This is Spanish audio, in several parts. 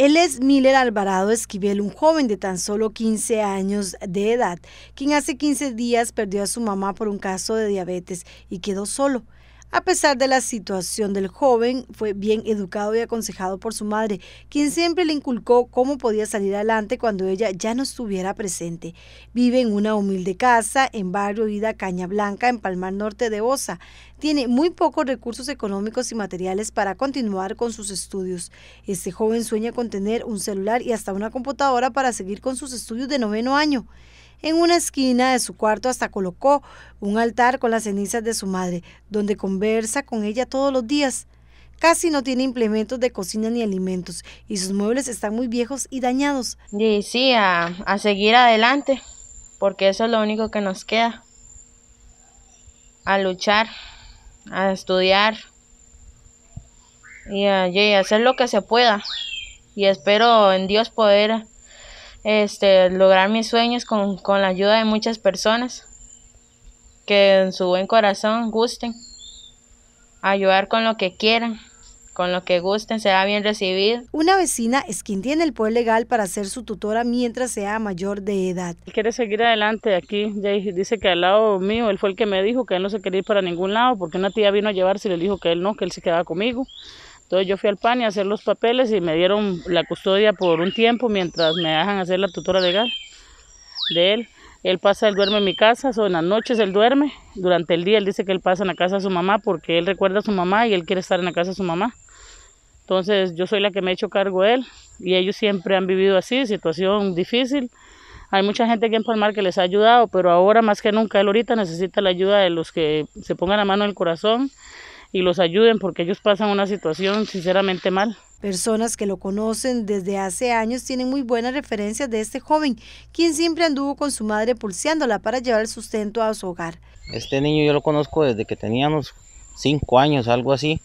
Él es Miller Alvarado Esquivel, un joven de tan solo 15 años de edad, quien hace 15 días perdió a su mamá por un caso de diabetes y quedó solo. A pesar de la situación del joven, fue bien educado y aconsejado por su madre, quien siempre le inculcó cómo podía salir adelante cuando ella ya no estuviera presente. Vive en una humilde casa en barrio Vida, Caña Blanca, en Palmar Norte de Osa. Tiene muy pocos recursos económicos y materiales para continuar con sus estudios. Este joven sueña con tener un celular y hasta una computadora para seguir con sus estudios de noveno año. En una esquina de su cuarto hasta colocó un altar con las cenizas de su madre, donde conversa con ella todos los días. Casi no tiene implementos de cocina ni alimentos y sus muebles están muy viejos y dañados. Y sí, a, seguir adelante, porque eso es lo único que nos queda. A luchar, a estudiar y a hacer lo que se pueda. Y espero en Dios poder este, lograr mis sueños con, la ayuda de muchas personas que en su buen corazón gusten ayudar con lo que quieran con lo que gusten, será bien recibido. Una vecina es quien tiene el poder legal para ser su tutora mientras sea mayor de edad. quiere seguir adelante aquí, dice que al lado mío, él fue el que me dijo que él no se quería ir para ningún lado porque una tía vino a llevarse y le dijo que él no, que él se quedaba conmigo. Entonces yo fui al PAN y a hacer los papeles y me dieron la custodia por un tiempo mientras me dejan hacer la tutora legal de él. Él pasa, él duerme en mi casa, en las noches él duerme, durante el día él dice que él pasa en la casa de su mamá porque él recuerda a su mamá y él quiere estar en la casa de su mamá. Entonces yo soy la que me he hecho cargo de él y ellos siempre han vivido así, situación difícil. Hay mucha gente aquí en Palmar que les ha ayudado, pero ahora más que nunca él ahorita necesita la ayuda de los que se pongan la mano en el corazón y los ayuden porque ellos pasan una situación sinceramente mal. Personas que lo conocen desde hace años tienen muy buenas referencias de este joven, quien siempre anduvo con su madre pulseándola para llevar el sustento a su hogar. Este niño yo lo conozco desde que teníamos cinco años, algo así,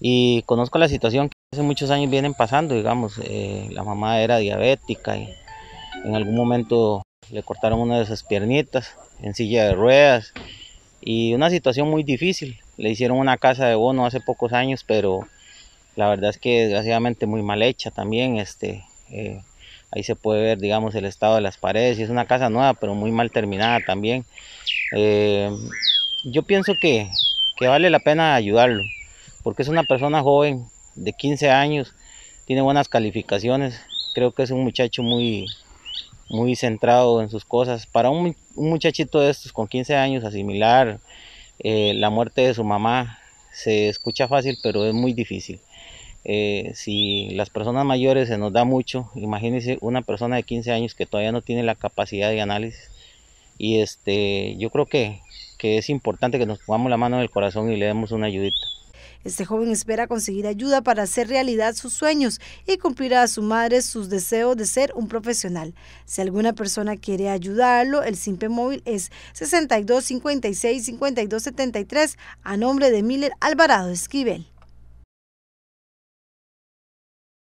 y conozco la situación que hace muchos años vienen pasando, digamos, eh, la mamá era diabética y en algún momento le cortaron una de esas piernitas en silla de ruedas, y una situación muy difícil. Le hicieron una casa de bono hace pocos años, pero la verdad es que desgraciadamente muy mal hecha también. Este, eh, ahí se puede ver, digamos, el estado de las paredes. Y es una casa nueva, pero muy mal terminada también. Eh, yo pienso que, que vale la pena ayudarlo, porque es una persona joven, de 15 años, tiene buenas calificaciones. Creo que es un muchacho muy, muy centrado en sus cosas. Para un, muchachito de estos con 15 años asimilar eh, la muerte de su mamá se escucha fácil, pero es muy difícil. Eh, si las personas mayores se nos da mucho, imagínense una persona de 15 años que todavía no tiene la capacidad de análisis. Y este, yo creo que, que es importante que nos pongamos la mano en el corazón y le demos una ayudita. Este joven espera conseguir ayuda para hacer realidad sus sueños y cumplir a su madre sus deseos de ser un profesional. Si alguna persona quiere ayudarlo, el simple móvil es 62 56 a nombre de Miller Alvarado Esquivel.